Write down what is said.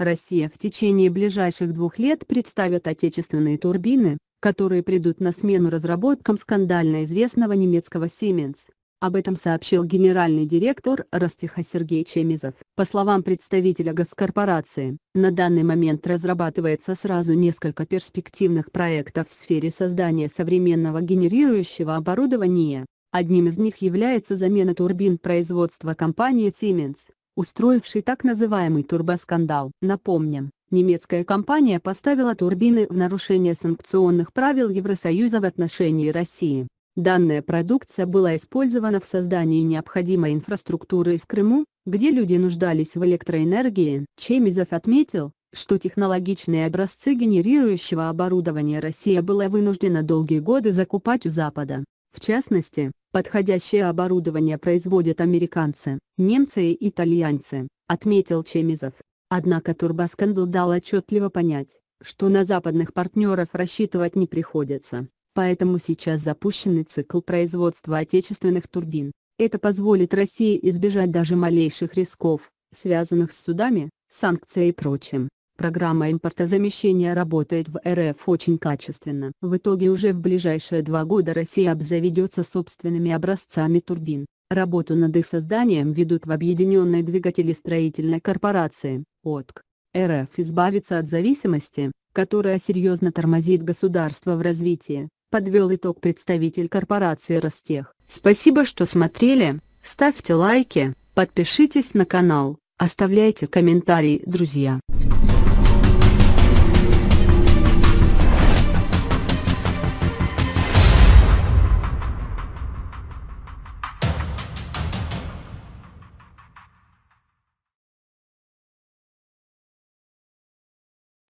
Россия в течение ближайших двух лет представит отечественные турбины, которые придут на смену разработкам скандально известного немецкого Siemens. Об этом сообщил генеральный директор Ростиха Сергей Чемизов. По словам представителя госкорпорации, на данный момент разрабатывается сразу несколько перспективных проектов в сфере создания современного генерирующего оборудования. Одним из них является замена турбин производства компании Siemens устроивший так называемый турбоскандал. Напомним, немецкая компания поставила турбины в нарушение санкционных правил Евросоюза в отношении России. Данная продукция была использована в создании необходимой инфраструктуры в Крыму, где люди нуждались в электроэнергии. Чемизов отметил, что технологичные образцы генерирующего оборудования Россия была вынуждена долгие годы закупать у Запада. В частности, подходящее оборудование производят американцы, немцы и итальянцы, отметил Чемизов. Однако турбоскандал дал отчетливо понять, что на западных партнеров рассчитывать не приходится, поэтому сейчас запущенный цикл производства отечественных турбин. Это позволит России избежать даже малейших рисков, связанных с судами, санкциями и прочим. Программа импортозамещения работает в РФ очень качественно. В итоге уже в ближайшие два года Россия обзаведется собственными образцами турбин. Работу над их созданием ведут в Объединенной двигателестроительной корпорации, ОТК. РФ избавится от зависимости, которая серьезно тормозит государство в развитии, подвел итог представитель корпорации Ростех. Спасибо, что смотрели, ставьте лайки, подпишитесь на канал, оставляйте комментарии, друзья.